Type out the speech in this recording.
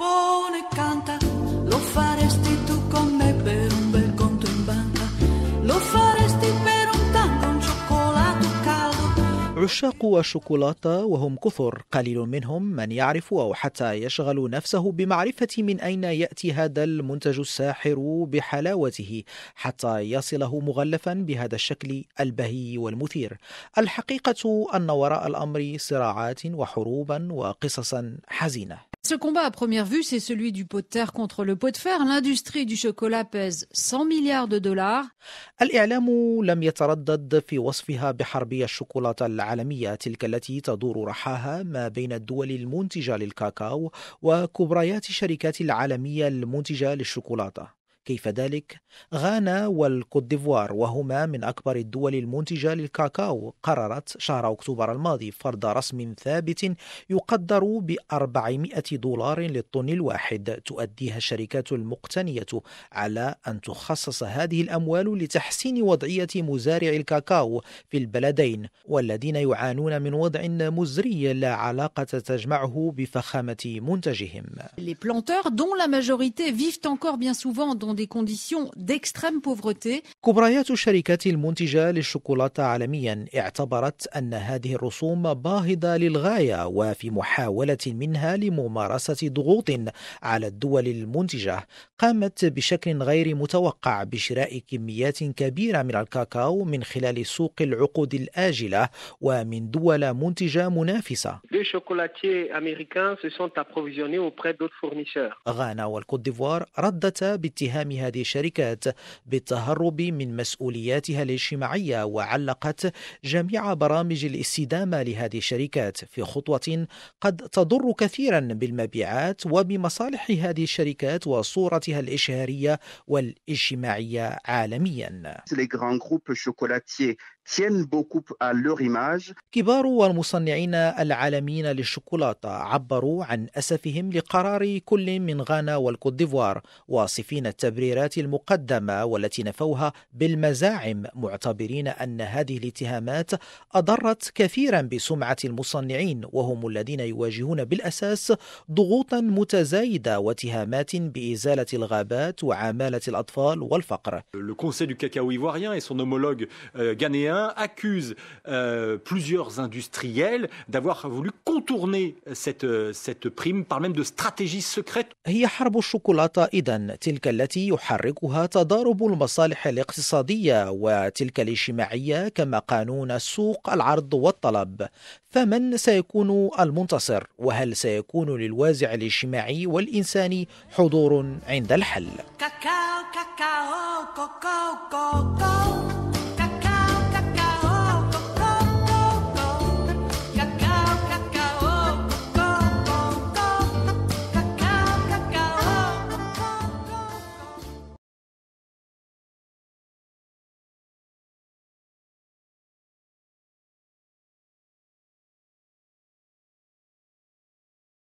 pone canta, lo faresti tu con me per un bel conto in banca, lo faresti per un tango, un cioccolato caldo. عشاق الشوكولاتة وهم كثر قليل منهم من يعرف أو حتى يشغل نفسه بمعرفة من أين يأتي هذا المنتج الساحر بحلاوته حتى يصله مغلفا بهذا الشكل البهي والمثير الحقيقة أن وراء الأمر صراعات وحروبا وقصصا حزينة Ce combat à première vue, c'est celui du pot de terre contre le pot de fer. L'industrie du chocolat pèse 100 milliards de dollars. الإعلام لم يتردد في وصفها بحربية الشوكولاتة العالمية تلك التي تدور رحاها ما بين الدول المنتجة للكاكاو وكبريات الشركات العالمية المنتجة للشوكولاتة. كيف ذلك؟ غانا والكوت ديفوار وهما من أكبر الدول المنتجة للكاكاو قررت شهر أكتوبر الماضي فرض رسم ثابت يقدر ب 400 دولار للطن الواحد تؤديها الشركات المقتنية على أن تخصص هذه الأموال لتحسين وضعية مزارع الكاكاو في البلدين والذين يعانون من وضع مزري لا علاقة تجمعه بفخامة منتجهم. Les planteurs dont la majorité vivent encore bien souvent dans des conditions d'extrême pauvreté. كبريات الشركات المنتجة للشوكولاتة عالميا اعتبرت أن هذه الرسوم باهظة للغاية وفي محاولة منها لممارسة ضغوط على الدول المنتجة قامت بشكل غير متوقع بشراء كميات كبيرة من الكاكاو من خلال سوق العقود الآجلة ومن دول منتجة منافسة. غانا والكوت ديفوار ردتا باتهام التزام هذه الشركات بالتهرب من مسؤولياتها الاجتماعية وعلقت جميع برامج الاستدامة لهذه الشركات في خطوة قد تضر كثيرا بالمبيعات وبمصالح هذه الشركات وصورتها الإشهارية والاجتماعية عالميا. كبار والمصنعين العالميين للشوكولاتة عبروا عن أسفهم لقرار كل من غانا والكوت ديفوار واصفين التبريرات المقدمة والتي نفوها بالمزاعم معتبرين أن هذه الاتهامات أضرت كثيرا بسمعة المصنعين وهم الذين يواجهون بالأساس ضغوطا متزايدة واتهامات بإزالة الغابات وعمالة الأطفال والفقر. Le Conseil du cacao ivoirien et son homologue euh, ghanéen européen accuse euh, plusieurs industriels d'avoir voulu contourner cette, euh, cette prime par même de stratégie secrète. هي حرب الشوكولاتة إذن تلك التي يحركها تضارب المصالح الاقتصادية وتلك الاجتماعية كما قانون السوق العرض والطلب فمن سيكون المنتصر وهل سيكون للوازع الاجتماعي والإنساني حضور عند الحل كاكاو كاكاو كوكو كوكو